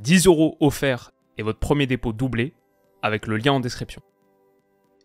10 euros offerts et votre premier dépôt doublé avec le lien en description.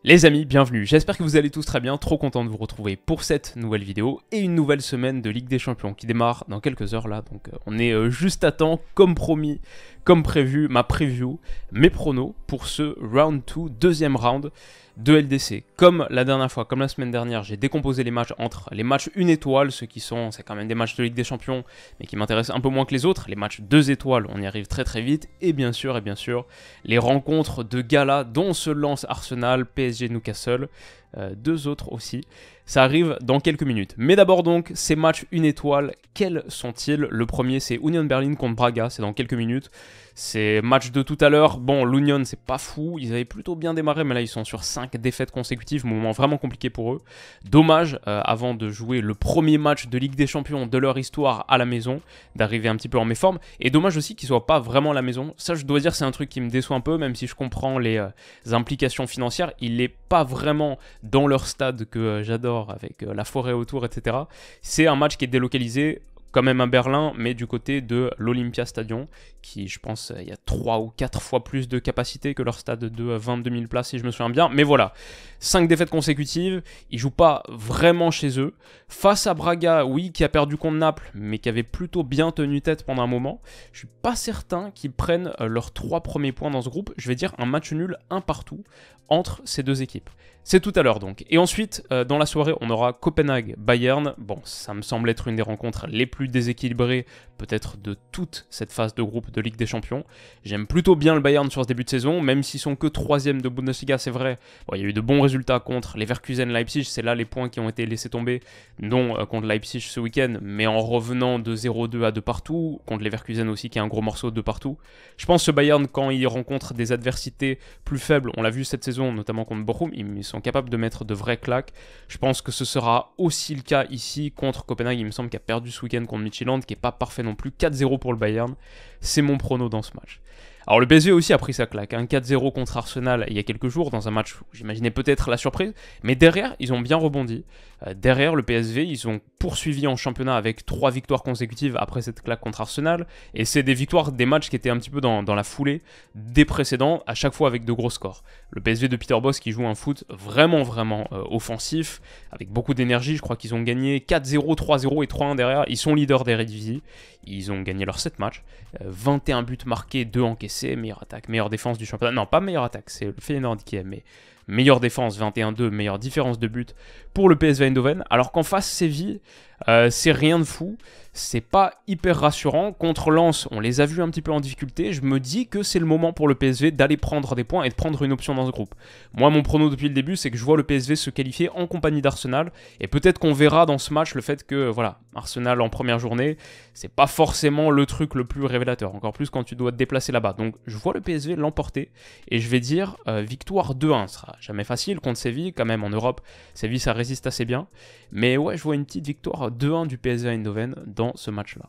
Les amis, bienvenue, j'espère que vous allez tous très bien, trop content de vous retrouver pour cette nouvelle vidéo et une nouvelle semaine de Ligue des Champions qui démarre dans quelques heures là, donc euh, on est euh, juste à temps, comme promis, comme prévu, ma preview, mes pronos pour ce round 2, deuxième round de LDC. Comme la dernière fois, comme la semaine dernière, j'ai décomposé les matchs entre les matchs 1 étoile, ceux qui sont, c'est quand même des matchs de Ligue des Champions, mais qui m'intéressent un peu moins que les autres, les matchs 2 étoiles, on y arrive très très vite, et bien sûr, et bien sûr, les rencontres de gala dont se lance Arsenal, PSG, Newcastle. Euh, deux autres aussi. Ça arrive dans quelques minutes. Mais d'abord donc, ces matchs une étoile, quels sont-ils Le premier c'est Union Berlin contre Braga, c'est dans quelques minutes. C'est match de tout à l'heure. Bon, l'Union c'est pas fou, ils avaient plutôt bien démarré, mais là ils sont sur 5 défaites consécutives, moment vraiment compliqué pour eux. Dommage, euh, avant de jouer le premier match de Ligue des Champions de leur histoire à la maison, d'arriver un petit peu en méforme. Et dommage aussi qu'ils soient pas vraiment à la maison. Ça je dois dire c'est un truc qui me déçoit un peu, même si je comprends les, les euh, implications financières. Il n'est pas vraiment dans leur stade que euh, j'adore avec euh, la forêt autour, etc. C'est un match qui est délocalisé quand même à Berlin, mais du côté de l'Olympia Stadion, qui je pense euh, il y a 3 ou 4 fois plus de capacité que leur stade de 22 euh, 000 places si je me souviens bien. Mais voilà, 5 défaites consécutives, ils jouent pas vraiment chez eux. Face à Braga, oui, qui a perdu contre Naples, mais qui avait plutôt bien tenu tête pendant un moment, je suis pas certain qu'ils prennent euh, leurs 3 premiers points dans ce groupe. Je vais dire un match nul, un partout, entre ces deux équipes. C'est tout à l'heure donc. Et ensuite, dans la soirée, on aura Copenhague-Bayern. Bon, ça me semble être une des rencontres les plus déséquilibré peut-être de toute cette phase de groupe de Ligue des Champions. J'aime plutôt bien le Bayern sur ce début de saison, même s'ils sont que troisième de Bundesliga, c'est vrai. il y a eu de bons résultats contre les Verkusen Leipzig, c'est là les points qui ont été laissés tomber, non euh, contre Leipzig ce week-end, mais en revenant de 0-2 à 2 partout, contre les Verkusen aussi qui est un gros morceau de partout. Je pense que ce Bayern, quand il rencontre des adversités plus faibles, on l'a vu cette saison, notamment contre Bochum, ils sont capables de mettre de vraies claques. Je pense que ce sera aussi le cas ici contre Copenhague, il me semble qu'il a perdu ce week-end contre contre qui est pas parfait non plus. 4-0 pour le Bayern. C'est mon prono dans ce match. Alors le PSV aussi a pris sa claque, un hein. 4-0 contre Arsenal il y a quelques jours dans un match où j'imaginais peut-être la surprise, mais derrière ils ont bien rebondi. Euh, derrière le PSV ils ont poursuivi en championnat avec trois victoires consécutives après cette claque contre Arsenal. Et c'est des victoires des matchs qui étaient un petit peu dans, la foulée des précédents, à chaque fois avec de gros scores. Le PSV de Peter Boss qui joue un foot vraiment, vraiment euh, offensif, avec beaucoup d'énergie. Je crois qu'ils ont gagné 4-0, 3-0 et 3-1 derrière. Ils sont leaders des Redivisie. Ils ont gagné leurs 7 matchs. 21 euh, buts marqués, 2 encaissés, meilleure attaque, meilleure défense du championnat. Non, pas meilleure attaque, c'est le Feyenoord qui est, mais meilleure défense 21-2, meilleure différence de but pour le PSV Eindhoven, alors qu'en face Séville euh, c'est rien de fou, c'est pas hyper rassurant. Contre Lens, on les a vus un petit peu en difficulté. Je me dis que c'est le moment pour le PSV d'aller prendre des points et de prendre une option dans ce groupe. Moi, mon prono depuis le début, c'est que je vois le PSV se qualifier en compagnie d'Arsenal. Et peut-être qu'on verra dans ce match le fait que, voilà, Arsenal en première journée, c'est pas forcément le truc le plus révélateur. Encore plus quand tu dois te déplacer là-bas. Donc, je vois le PSV l'emporter. Et je vais dire euh, victoire 2-1. Ce sera jamais facile contre Séville, quand même en Europe. Séville, ça résiste assez bien. Mais ouais, je vois une petite victoire 2-1 du PSV Eindhoven dans ce match-là.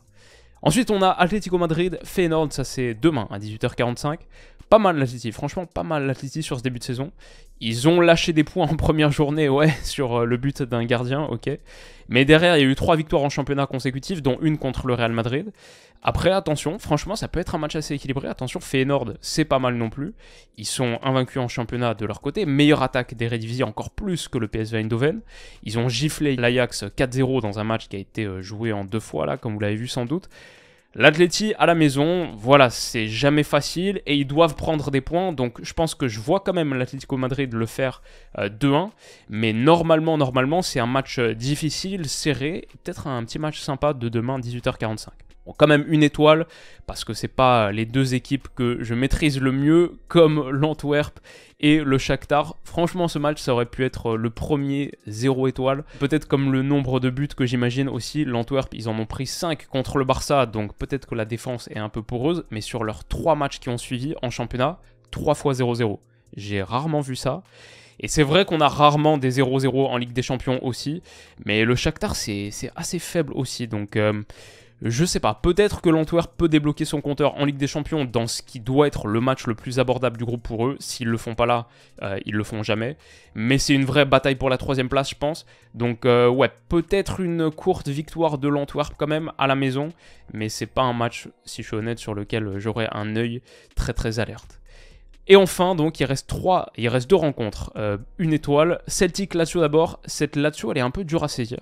Ensuite, on a Atlético Madrid, Feyenoord, ça c'est demain à 18h45. Pas mal l'Atleti, franchement pas mal l'Atleti sur ce début de saison. Ils ont lâché des points en première journée, ouais, sur euh, le but d'un gardien, ok. Mais derrière, il y a eu trois victoires en championnat consécutif, dont une contre le Real Madrid. Après, attention, franchement, ça peut être un match assez équilibré. Attention, Feyenoord, c'est pas mal non plus. Ils sont invaincus en championnat de leur côté. Meilleure attaque des Redivisie encore plus que le PSV Eindhoven. Ils ont giflé l'Ajax 4-0 dans un match qui a été euh, joué en deux fois, là, comme vous l'avez vu sans doute. L'Atleti à la maison, voilà, c'est jamais facile et ils doivent prendre des points. Donc je pense que je vois quand même l'Atlético Madrid le faire 2-1. Euh, Mais normalement, normalement, c'est un match euh, difficile, serré, peut-être un petit match sympa de demain 18h45 quand même une étoile, parce que c'est pas les deux équipes que je maîtrise le mieux, comme l'Antwerp et le Shakhtar. Franchement, ce match, ça aurait pu être le premier 0 étoile. Peut-être comme le nombre de buts que j'imagine aussi, l'Antwerp, ils en ont pris 5 contre le Barça, donc peut-être que la défense est un peu poreuse, mais sur leurs 3 matchs qui ont suivi en championnat, 3 fois 0-0. J'ai rarement vu ça. Et c'est vrai qu'on a rarement des 0-0 en Ligue des Champions aussi, mais le Shakhtar, c'est assez faible aussi, donc... Euh, je sais pas, peut-être que l'Antwerp peut débloquer son compteur en Ligue des Champions dans ce qui doit être le match le plus abordable du groupe pour eux. S'ils le font pas là, euh, ils le font jamais. Mais c'est une vraie bataille pour la troisième place, je pense. Donc euh, ouais, peut-être une courte victoire de l'Antwerp quand même à la maison, mais c'est pas un match, si je suis honnête, sur lequel j'aurais un œil très très alerte. Et enfin, donc, il reste trois, il reste deux rencontres. Euh, une étoile, Celtic Lazio d'abord. Cette Lazio, elle est un peu dure à saisir.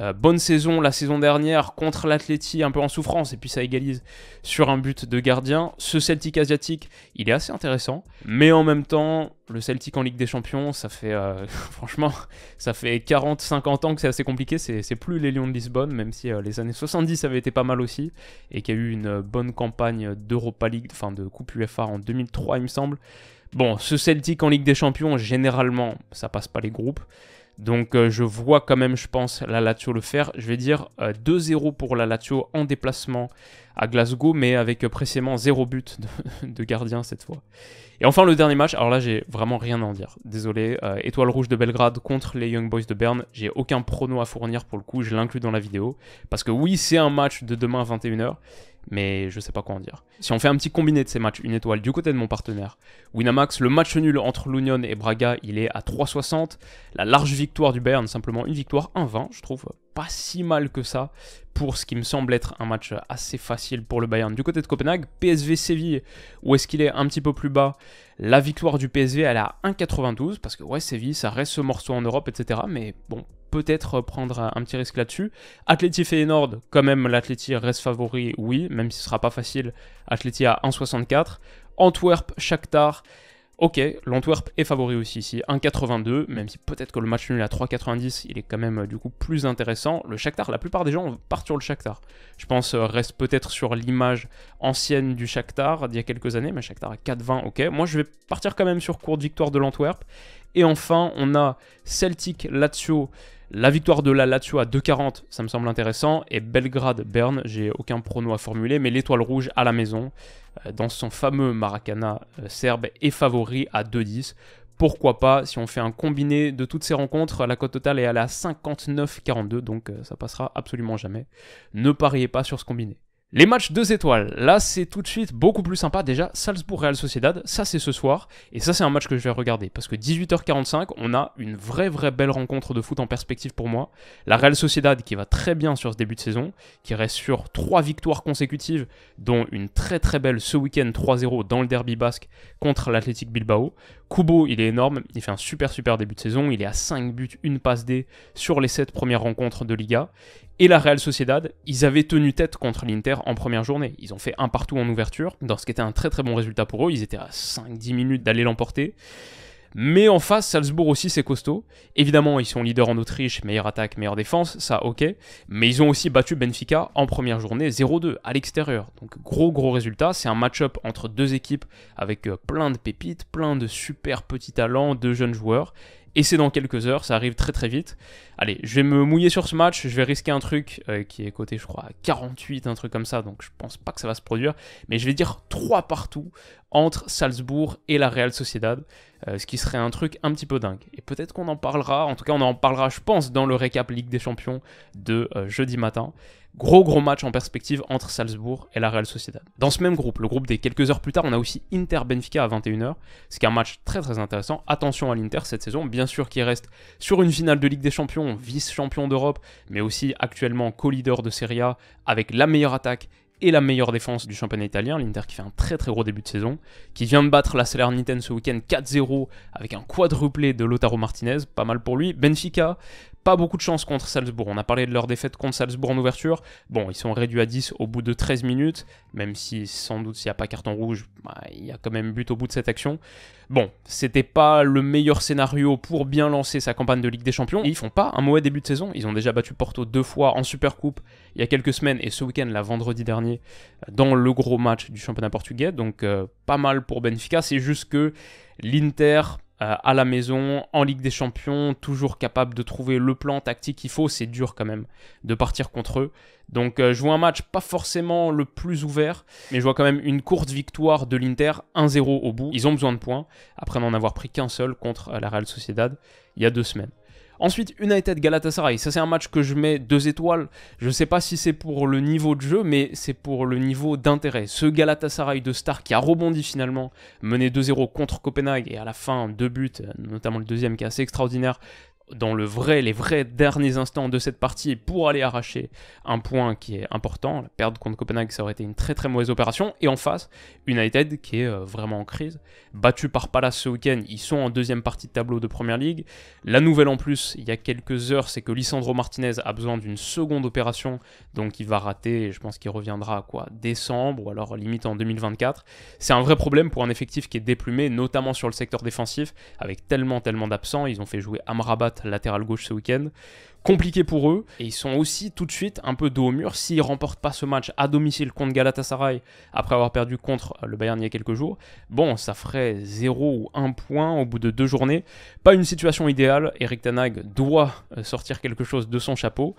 Euh, bonne saison la saison dernière contre l'Atleti, un peu en souffrance, et puis ça égalise sur un but de gardien. Ce Celtic asiatique, il est assez intéressant, mais en même temps, le Celtic en Ligue des Champions, ça fait euh, franchement, ça fait 40-50 ans que c'est assez compliqué. C'est plus les Lions de Lisbonne, même si euh, les années 70 avaient été pas mal aussi, et qu'il y a eu une bonne campagne d'Europa League, enfin de Coupe UEFA en 2003, il me semble. Bon, ce Celtic en Ligue des Champions, généralement, ça passe pas les groupes. Donc euh, je vois quand même, je pense, la Latio le faire. Je vais dire 2-0 euh, pour la Latio en déplacement à Glasgow, mais avec euh, précisément 0 but de, gardien cette fois. Et enfin le dernier match, alors là j'ai vraiment rien à en dire. Désolé, Étoile Rouge de Belgrade contre les Young Boys de Berne. J'ai aucun prono à fournir pour le coup, je l'inclus dans la vidéo. Parce que oui, c'est un match de demain à 21h, mais je sais pas quoi en dire. Si on fait un petit combiné de ces matchs, une étoile du côté de mon partenaire, Winamax, le match nul entre l'Union et Braga, il est à 3,60. La large victoire du Bayern, simplement une victoire, 1,20, je trouve pas si mal que ça pour ce qui me semble être un match assez facile pour le Bayern. Du côté de Copenhague, PSV Séville, où est-ce qu'il est un petit peu plus bas La victoire du PSV, elle est à 1,92, parce que ouais, Séville, ça reste ce morceau en Europe, etc. Mais bon, peut-être prendre un petit risque là-dessus. Atleti Feyenoord, quand même, l'Atleti reste favori, oui, même si ce sera pas facile. Atleti à 1,64. Antwerp, Shakhtar. Ok, l'Antwerp est favori aussi ici, 1,82, même si peut-être que le match nul à 3,90, il est quand même du coup plus intéressant. Le Shakhtar, la plupart des gens partent sur le Shakhtar. Je pense euh, reste peut-être sur l'image ancienne du Shakhtar d'il y a quelques années, mais Shakhtar à 4,20, ok. Moi je vais partir quand même sur courte victoire de l'Antwerp. Et enfin, on a Celtic Lazio la victoire de la Lazio à 2,40, ça me semble intéressant. Et Belgrade-Berne, j'ai aucun prono à formuler, mais l'étoile rouge à la maison, euh, dans son fameux Maracana euh, serbe, est favori à 2,10. Pourquoi pas, si on fait un combiné de toutes ces rencontres, la cote totale est à la 59,42, donc euh, ça passera absolument jamais. Ne pariez pas sur ce combiné. Les matchs 2 étoiles, là c'est tout de suite beaucoup plus sympa. Déjà, Salzbourg-Real Sociedad, ça c'est ce soir, et ça c'est un match que je vais regarder, parce que 18h45, on a une vraie vraie belle rencontre de foot en perspective pour moi. La Real Sociedad qui va très bien sur ce début de saison, qui reste sur 3 victoires consécutives, dont une très très belle ce week-end 3-0 dans le derby basque contre l'Athletic Bilbao. Kubo, il est énorme, il fait un super super début de saison, il est à 5 buts, une passe D sur les 7 premières rencontres de Liga, et la Real Sociedad, ils avaient tenu tête contre l'Inter en première journée. Ils ont fait un partout en ouverture, dans ce qui était un très très bon résultat pour eux. Ils étaient à 5-10 minutes d'aller l'emporter. Mais en face, Salzbourg aussi, c'est costaud. Évidemment, ils sont leaders en Autriche, meilleure attaque, meilleure défense, ça ok. Mais ils ont aussi battu Benfica en première journée 0-2 à l'extérieur. Donc gros gros résultat, c'est un match-up entre deux équipes avec euh, plein de pépites, plein de super petits talents, de jeunes joueurs et c'est dans quelques heures, ça arrive très très vite. Allez, je vais me mouiller sur ce match, je vais risquer un truc euh, qui est coté je crois à 48, un truc comme ça, donc je pense pas que ça va se produire, mais je vais dire 3 partout entre Salzbourg et la Real Sociedad, euh, ce qui serait un truc un petit peu dingue. Et peut-être qu'on en parlera, en tout cas on en parlera je pense dans le récap Ligue des Champions de euh, jeudi matin, Gros gros match en perspective entre Salzbourg et la Real Sociedad. Dans ce même groupe, le groupe des quelques heures plus tard, on a aussi Inter Benfica à 21h, ce qui est un match très très intéressant. Attention à l'Inter cette saison, bien sûr qu'il reste sur une finale de Ligue des Champions, vice-champion d'Europe, mais aussi actuellement co-leader de Serie A avec la meilleure attaque et la meilleure défense du championnat italien, l'Inter qui fait un très très gros début de saison, qui vient de battre la Salernitane ce week-end 4-0 avec un quadruplé de Lotaro Martinez, pas mal pour lui. Benfica, pas beaucoup de chance contre Salzbourg. On a parlé de leur défaite contre Salzbourg en ouverture. Bon, ils sont réduits à 10 au bout de 13 minutes, même si sans doute s'il n'y a pas carton rouge, bah, il y a quand même but au bout de cette action. Bon, c'était pas le meilleur scénario pour bien lancer sa campagne de Ligue des Champions. Et ils font pas un mauvais début de saison. Ils ont déjà battu Porto deux fois en Supercoupe il y a quelques semaines et ce week-end, la vendredi dernier, dans le gros match du championnat portugais. Donc, euh, pas mal pour Benfica. C'est juste que l'Inter euh, à la maison, en Ligue des Champions, toujours capable de trouver le plan tactique qu'il faut. C'est dur quand même de partir contre eux. Donc euh, je vois un match pas forcément le plus ouvert, mais je vois quand même une courte victoire de l'Inter, 1-0 au bout. Ils ont besoin de points, après n'en avoir pris qu'un seul contre euh, la Real Sociedad il y a deux semaines. Ensuite, United Galatasaray, ça c'est un match que je mets deux étoiles. Je ne sais pas si c'est pour le niveau de jeu, mais c'est pour le niveau d'intérêt. Ce Galatasaray de Star qui a rebondi finalement, mené 2-0 contre Copenhague et à la fin deux buts, notamment le deuxième qui est assez extraordinaire, dans le vrai, les vrais derniers instants de cette partie pour aller arracher un point qui est important. La perte contre Copenhague, ça aurait été une très très mauvaise opération. Et en face, United qui est euh, vraiment en crise, battu par Palace ce week-end, ils sont en deuxième partie de tableau de Première League. La nouvelle en plus, il y a quelques heures, c'est que Lisandro Martinez a besoin d'une seconde opération, donc il va rater, je pense qu'il reviendra quoi Décembre ou alors limite en 2024. C'est un vrai problème pour un effectif qui est déplumé, notamment sur le secteur défensif, avec tellement tellement d'absents. Ils ont fait jouer Amrabat latérale latéral gauche ce week-end. Compliqué pour eux. Et ils sont aussi tout de suite un peu dos au mur. S'ils remportent pas ce match à domicile contre Galatasaray, après avoir perdu contre le Bayern il y a quelques jours, bon, ça ferait 0 ou 1 point au bout de deux journées. Pas une situation idéale. Eric Tanag doit euh, sortir quelque chose de son chapeau.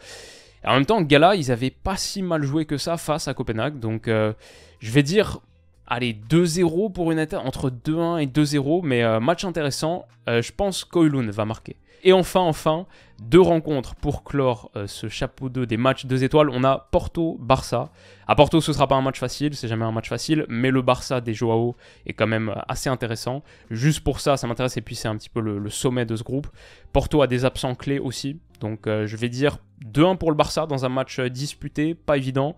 Et en même temps, Gala, ils avaient pas si mal joué que ça face à Copenhague. Donc, euh, je vais dire allez, 2-0 pour une étape entre 2-1 et 2-0, mais euh, match intéressant. je pense qu'Oilun va marquer. Et enfin, enfin, deux rencontres pour clore euh, ce chapeau 2 des matchs 2 étoiles. On a Porto-Barça. À Porto, ce ne sera pas un match facile, c'est jamais un match facile, mais le Barça des Joao est quand même euh, assez intéressant. Juste pour ça, ça m'intéresse, et puis c'est un petit peu le, sommet de ce groupe. Porto a des absents clés aussi, donc euh, je vais dire 2-1 pour le Barça dans un match disputé, pas évident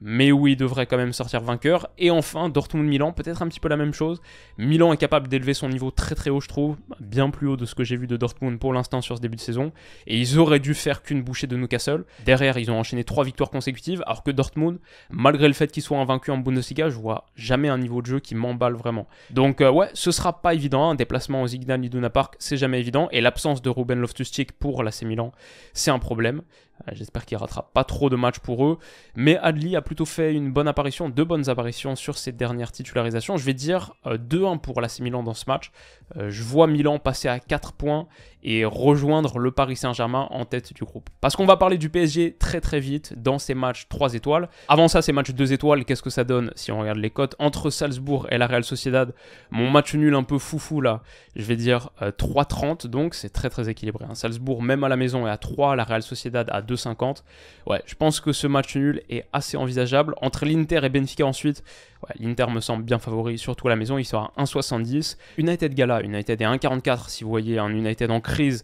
mais oui, il devrait quand même sortir vainqueur. Et enfin, Dortmund-Milan, peut-être un petit peu la même chose. Milan est capable d'élever son niveau très très haut, je trouve, bien plus haut de ce que j'ai vu de Dortmund pour l'instant sur ce début de saison. Et ils auraient dû faire qu'une bouchée de Newcastle. Derrière, ils ont enchaîné trois victoires consécutives, alors que Dortmund, malgré le fait qu'ils soient invaincus en Bundesliga, je vois jamais un niveau de jeu qui m'emballe vraiment. Donc euh, ouais, ce sera pas évident, un hein. déplacement au Zigdan Iduna Park, c'est jamais évident, et l'absence de Ruben Loftus-Cheek pour l'AC Milan, c'est un problème. Euh, j'espère qu'il ne pas trop de matchs pour eux. Mais Adli a plutôt fait une bonne apparition, deux bonnes apparitions sur ses dernières titularisations. Je vais dire 2-1 euh, pour l'AC Milan dans ce match. Euh, je vois Milan passer à 4 points et rejoindre le Paris Saint-Germain en tête du groupe. Parce qu'on va parler du PSG très très vite dans ces matchs 3 étoiles. Avant ça, ces matchs 2 étoiles, qu'est-ce que ça donne si on regarde les cotes Entre Salzbourg et la Real Sociedad, mon match nul un peu foufou là, je vais dire 3 euh, 3,30 donc c'est très très équilibré. Hein. Salzbourg même à la maison est à 3, la Real Sociedad à 2,50. Ouais, je pense que ce match nul est assez envisageable. Entre l'Inter et Benfica ensuite, L'Inter me semble bien favori, surtout à la maison. Il sera 1,70. United Gala, United est 1,44. Si vous voyez un United en crise,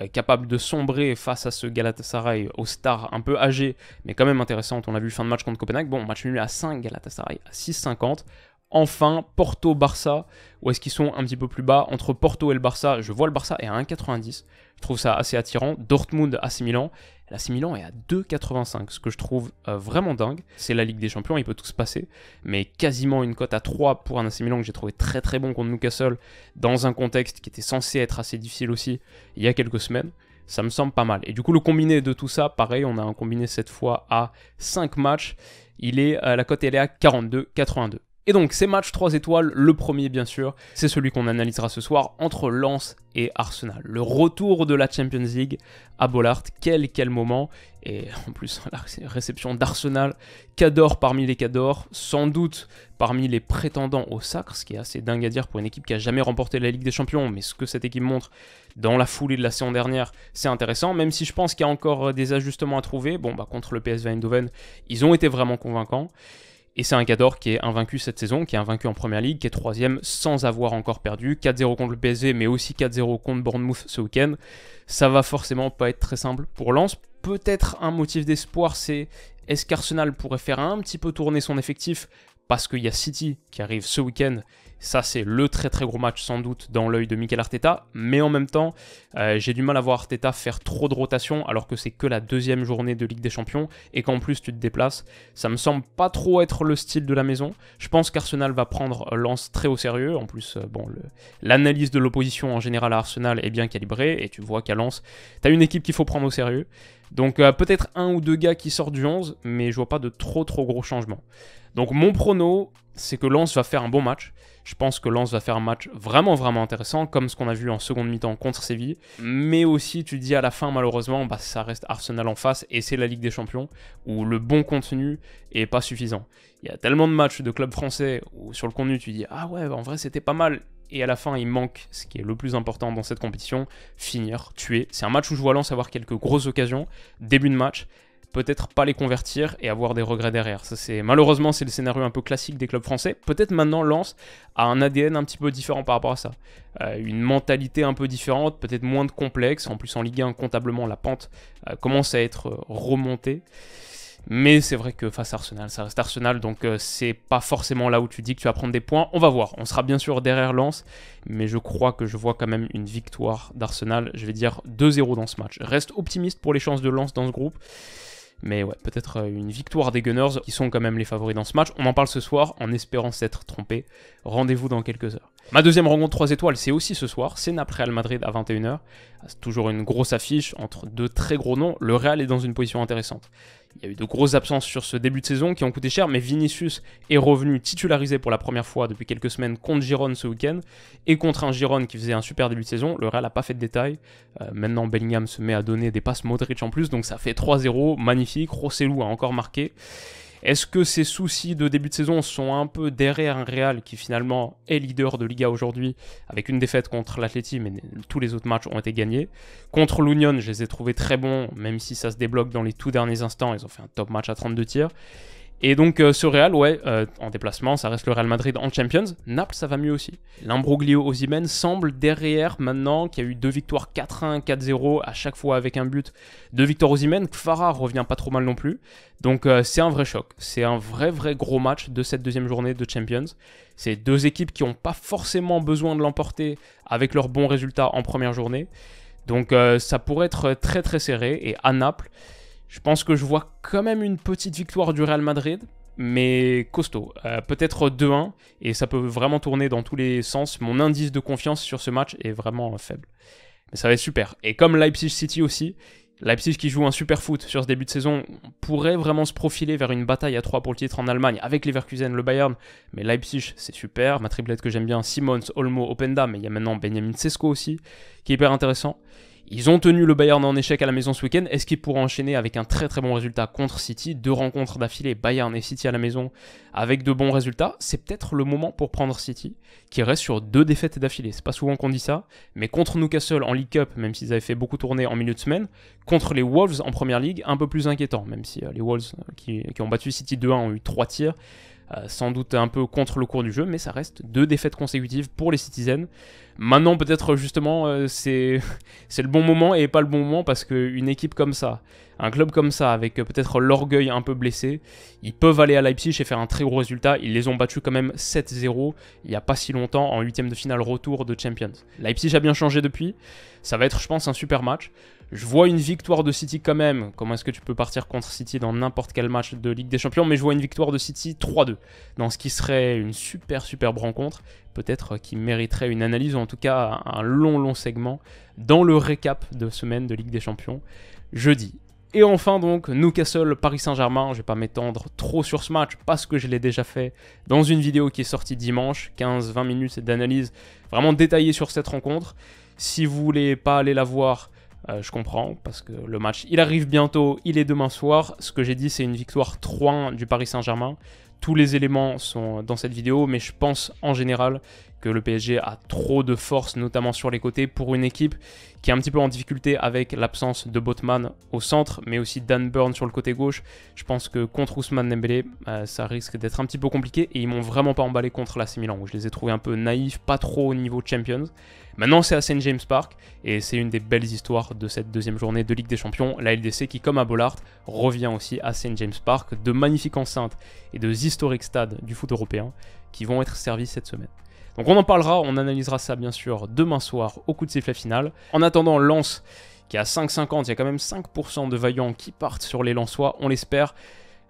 euh, capable de sombrer face à ce Galatasaray aux stars un peu âgé, mais quand même intéressant, On a vu fin de match contre Copenhague. Bon, match nul à 5, Galatasaray à 6,50. Enfin, Porto-Barça, où est-ce qu'ils sont un petit peu plus bas Entre Porto et le Barça, je vois le Barça est à 1,90. Je trouve ça assez attirant. Dortmund, à Milan l'assimilant est à 2,85, ce que je trouve euh, vraiment dingue. C'est la Ligue des Champions, il peut tout se passer, mais quasiment une cote à 3 pour un assimilant que j'ai trouvé très très bon contre Newcastle, dans un contexte qui était censé être assez difficile aussi il y a quelques semaines. Ça me semble pas mal. Et du coup, le combiné de tout ça, pareil, on a un combiné cette fois à 5 matchs. Il est, euh, la cote elle est à 42,82. Et donc ces matchs 3 étoiles, le premier bien sûr, c'est celui qu'on analysera ce soir entre Lens et Arsenal. Le retour de la Champions League à Bollard, quel quel moment et en plus la réception d'Arsenal, Cador parmi les Cadors, sans doute parmi les prétendants au sacre, ce qui est assez dingue à dire pour une équipe qui a jamais remporté la Ligue des Champions, mais ce que cette équipe montre dans la foulée de la saison dernière, c'est intéressant, même si je pense qu'il y a encore des ajustements à trouver. Bon bah contre le PSV Eindhoven, ils ont été vraiment convaincants. Et c'est un Gador qui est invaincu cette saison, qui est invaincu en première ligue, qui est troisième sans avoir encore perdu. 4-0 contre le PSV, mais aussi 4-0 contre Bournemouth ce week-end. Ça va forcément pas être très simple pour Lance. Peut-être un motif d'espoir, c'est est-ce qu'Arsenal pourrait faire un petit peu tourner son effectif parce qu'il y a City qui arrive ce week-end. Ça, c'est le très très gros match sans doute dans l'œil de Mikel Arteta. Mais en même temps, euh, j'ai du mal à voir Arteta faire trop de rotation alors que c'est que la deuxième journée de Ligue des Champions et qu'en plus tu te déplaces. Ça me semble pas trop être le style de la maison. Je pense qu'Arsenal va prendre Lance très au sérieux. En plus, euh, bon, l'analyse de l'opposition en général à Arsenal est bien calibrée et tu vois qu'à Lens, t'as une équipe qu'il faut prendre au sérieux. Donc euh, peut-être un ou deux gars qui sortent du 11, mais je vois pas de trop trop gros changements. Donc mon prono, c'est que Lens va faire un bon match. Je pense que Lens va faire un match vraiment vraiment intéressant, comme ce qu'on a vu en seconde mi-temps contre Séville. Mais aussi, tu dis à la fin, malheureusement, bah, ça reste Arsenal en face et c'est la Ligue des Champions où le bon contenu est pas suffisant. Il y a tellement de matchs de clubs français où sur le contenu, tu dis ah ouais, en vrai c'était pas mal, et à la fin il manque ce qui est le plus important dans cette compétition, finir, tuer. C'est un match où je vois Lance avoir quelques grosses occasions, début de match, peut-être pas les convertir et avoir des regrets derrière. Ça, c'est malheureusement c'est le scénario un peu classique des clubs français. Peut-être maintenant Lance a un ADN un petit peu différent par rapport à ça, euh, une mentalité un peu différente, peut-être moins de complexe. En plus en Ligue 1 comptablement la pente euh, commence à être euh, remontée. Mais c'est vrai que face à Arsenal, ça reste Arsenal, donc euh, c'est pas forcément là où tu dis que tu vas prendre des points. On va voir. On sera bien sûr derrière Lens, mais je crois que je vois quand même une victoire d'Arsenal. Je vais dire 2-0 dans ce match. Reste optimiste pour les chances de Lens dans ce groupe. Mais ouais, peut-être euh, une victoire des Gunners, qui sont quand même les favoris dans ce match. On en parle ce soir, en espérant s'être trompé. Rendez-vous dans quelques heures. Ma deuxième rencontre 3 étoiles, c'est aussi ce soir, c'est Naples Real Madrid à 21h. Ah, toujours une grosse affiche entre deux très gros noms. Le Real est dans une position intéressante. Il y a eu de grosses absences sur ce début de saison qui ont coûté cher, mais Vinicius est revenu titularisé pour la première fois depuis quelques semaines contre Giron ce week-end, et contre un Giron qui faisait un super début de saison, le Real n'a pas fait de détail. Euh, maintenant Bellingham se met à donner des passes Modric en plus, donc ça fait 3-0, magnifique, Rossellou a encore marqué. Est-ce que ces soucis de début de saison sont un peu derrière un Real qui finalement est leader de Liga aujourd'hui, avec une défaite contre l'Atleti, mais tous les autres matchs ont été gagnés Contre l'Union, je les ai trouvés très bons, même si ça se débloque dans les tout derniers instants, ils ont fait un top match à 32 tirs. Et donc euh, ce Real, ouais, euh, en déplacement, ça reste le Real Madrid en Champions. Naples, ça va mieux aussi. L'imbroglio Osimhen semble derrière maintenant qu'il y a eu deux victoires 4-1, 4-0 à chaque fois avec un but de Victor Osimhen. Kvara revient pas trop mal non plus. Donc euh, c'est un vrai choc. C'est un vrai vrai gros match de cette deuxième journée de Champions. C'est deux équipes qui n'ont pas forcément besoin de l'emporter avec leurs bons résultats en première journée. Donc ça pourrait être très très serré et à Naples. Je pense que je vois quand même une petite victoire du Real Madrid, mais costaud. Euh, peut-être 2-1, et ça peut vraiment tourner dans tous les sens. Mon indice de confiance sur ce match est vraiment faible. Mais ça va être super. Et comme Leipzig City aussi, Leipzig qui joue un super foot sur ce début de saison pourrait vraiment se profiler vers une bataille à 3 pour le titre en Allemagne avec Leverkusen, le Bayern. Mais Leipzig, c'est super. Ma triplette que j'aime bien, Simons, Olmo, Openda, mais il y a maintenant Benjamin Sesko aussi, qui est hyper intéressant. Ils ont tenu le Bayern en échec à la maison ce week-end. Est-ce qu'ils pourront enchaîner avec un très très bon résultat contre City Deux rencontres d'affilée, Bayern et City à la maison, avec de bons résultats. C'est peut-être le moment pour prendre City, qui reste sur deux défaites d'affilée. C'est pas souvent qu'on dit ça, mais contre Newcastle en League Cup, même s'ils avaient fait beaucoup tourner en milieu de semaine, contre les Wolves en Première League, un peu plus inquiétant, même si euh, les Wolves euh, qui, qui ont battu City 2-1 ont eu trois tirs. Euh, sans doute un peu contre le cours du jeu, mais ça reste deux défaites consécutives pour les Citizens. Maintenant, peut-être justement, euh, c'est le bon moment et pas le bon moment parce qu'une équipe comme ça, un club comme ça, avec euh, peut-être l'orgueil un peu blessé, ils peuvent aller à Leipzig et faire un très gros résultat. Ils les ont battus quand même 7-0 il n'y a pas si longtemps en huitième de finale retour de Champions. Leipzig a bien changé depuis. Ça va être, je pense, un super match. Je vois une victoire de City quand même. Comment est-ce que tu peux partir contre City dans n'importe quel match de Ligue des Champions Mais je vois une victoire de City 3-2 dans ce qui serait une super superbe rencontre. Peut-être qui mériterait une analyse ou en tout cas un long long segment dans le récap de semaine de Ligue des Champions jeudi. Et enfin donc Newcastle Paris Saint-Germain, je ne vais pas m'étendre trop sur ce match parce que je l'ai déjà fait dans une vidéo qui est sortie dimanche, 15-20 minutes d'analyse vraiment détaillée sur cette rencontre. Si vous voulez pas aller la voir, euh, je comprends parce que le match, il arrive bientôt, il est demain soir. Ce que j'ai dit, c'est une victoire 3-1 du Paris Saint-Germain. Tous les éléments sont dans cette vidéo, mais je pense en général que le PSG a trop de force, notamment sur les côtés, pour une équipe qui est un petit peu en difficulté avec l'absence de Botman au centre, mais aussi Dan Burn sur le côté gauche. Je pense que contre Ousmane Dembélé, euh, ça risque d'être un petit peu compliqué et ils m'ont vraiment pas emballé contre l'AC Milan, où je les ai trouvés un peu naïfs, pas trop au niveau Champions. Maintenant, c'est à St. James Park et c'est une des belles histoires de cette deuxième journée de Ligue des Champions. La LDC qui, comme à Bollard, revient aussi à St. James Park, de magnifiques enceintes et de historiques stades du foot européen qui vont être servis cette semaine. Donc on en parlera, on analysera ça bien sûr demain soir au coup de sifflet final. En attendant, Lance qui est à 5,50, il y a quand même 5% de vaillants qui partent sur les Lensois, on l'espère.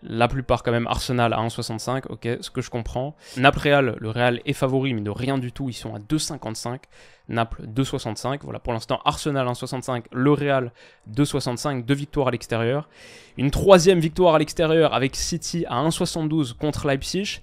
La plupart quand même Arsenal à 1,65, ok, ce que je comprends. Naples Real, le Real est favori mais de rien du tout, ils sont à 2,55. Naples 2,65, voilà pour l'instant Arsenal 1,65, le Real 2,65, deux victoires à l'extérieur. Une troisième victoire à l'extérieur avec City à 1,72 contre Leipzig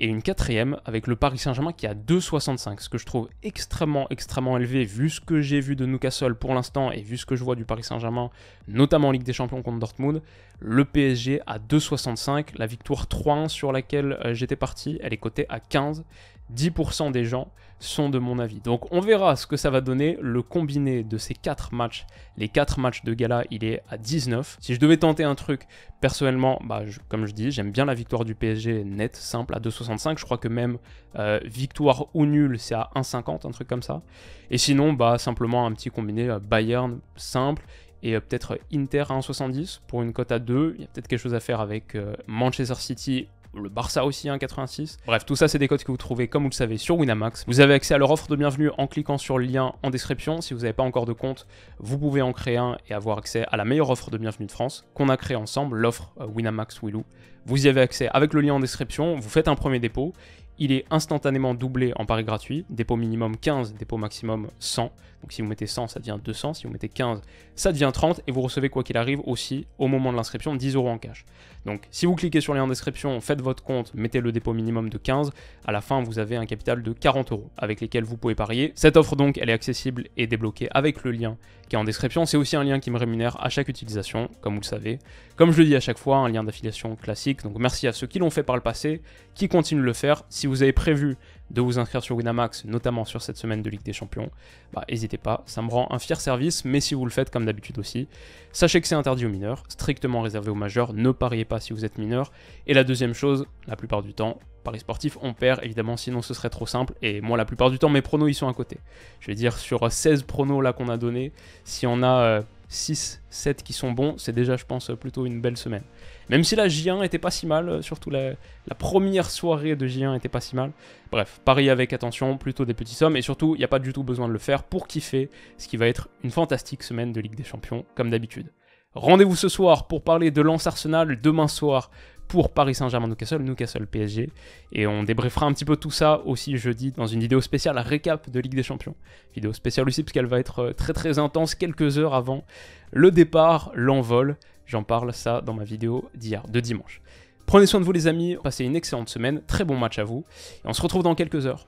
et une quatrième avec le Paris Saint-Germain qui a 2,65, ce que je trouve extrêmement extrêmement élevé vu ce que j'ai vu de Newcastle pour l'instant et vu ce que je vois du Paris Saint-Germain, notamment en Ligue des Champions contre Dortmund. Le PSG à 2,65, la victoire 3-1 sur laquelle euh, j'étais parti, elle est cotée à 15 10% des gens sont de mon avis. Donc on verra ce que ça va donner. Le combiné de ces 4 matchs, les 4 matchs de gala, il est à 19. Si je devais tenter un truc, personnellement, bah, comme je dis, j'aime bien la victoire du PSG net, simple, à 2,65. Je crois que même euh, victoire ou nul, c'est à 1,50, un truc comme ça. Et sinon, bah, simplement un petit combiné euh, Bayern simple et euh, peut-être Inter à 1,70 pour une cote à 2. Il y a peut-être quelque chose à faire avec Manchester City le Barça aussi, 1,86. Hein, Bref, tout ça, c'est des codes que vous trouvez, comme vous le savez, sur Winamax. Vous avez accès à leur offre de bienvenue en cliquant sur le lien en description. Si vous n'avez pas encore de compte, vous pouvez en créer un et avoir accès à la meilleure offre de bienvenue de France qu'on a créée ensemble, l'offre euh, Winamax Willou. Vous y avez accès avec le lien en description, vous faites un premier dépôt, il est instantanément doublé en pari gratuit, dépôt minimum 15, dépôt maximum 100. Donc si vous mettez 100, ça devient 200, si vous mettez 15, ça devient 30, et vous recevez quoi qu'il arrive aussi, au moment de l'inscription, 10 euros en cash. Donc si vous cliquez sur le lien en description, faites votre compte, mettez le dépôt minimum de 15, à la fin vous avez un capital de 40 euros avec lesquels vous pouvez parier. Cette offre donc elle est accessible et débloquée avec le lien qui est en description. C'est aussi un lien qui me rémunère à chaque utilisation, comme vous le savez. Comme je le dis à chaque fois, un lien d'affiliation classique, donc merci à ceux qui l'ont fait par le passé, qui continuent de le faire. Si vous avez prévu de vous inscrire sur Winamax, notamment sur cette semaine de Ligue des Champions, bah, n'hésitez pas, ça me rend un fier service, mais si vous le faites comme d'habitude aussi, sachez que c'est interdit aux mineurs, strictement réservé aux majeurs, ne pariez pas si vous êtes mineur. Et la deuxième chose, la plupart du temps, paris sportifs, on perd évidemment, sinon ce serait trop simple. Et moi, la plupart du temps, mes pronos ils sont à côté. Je vais dire sur 16 pronos là qu'on a donné, si on a euh, 6, 7 qui sont bons, c'est déjà, je pense, plutôt une belle semaine. Même si la J1 était pas si mal, euh, surtout la, première soirée de J1 était pas si mal. Bref, parier avec attention, plutôt des petits sommes, et surtout, il n'y a pas du tout besoin de le faire pour kiffer ce qui va être une fantastique semaine de Ligue des Champions, comme d'habitude. Rendez-vous ce soir pour parler de Lance Arsenal, demain soir pour Paris Saint-Germain Newcastle, Newcastle PSG. Et on débriefera un petit peu tout ça aussi jeudi dans une vidéo spéciale, la récap de Ligue des Champions. Vidéo spéciale aussi parce qu'elle va être euh, très très intense quelques heures avant le départ, l'envol. J'en parle ça dans ma vidéo d'hier, de dimanche. Prenez soin de vous les amis, passez une excellente semaine, très bon match à vous, et on se retrouve dans quelques heures.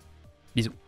Bisous.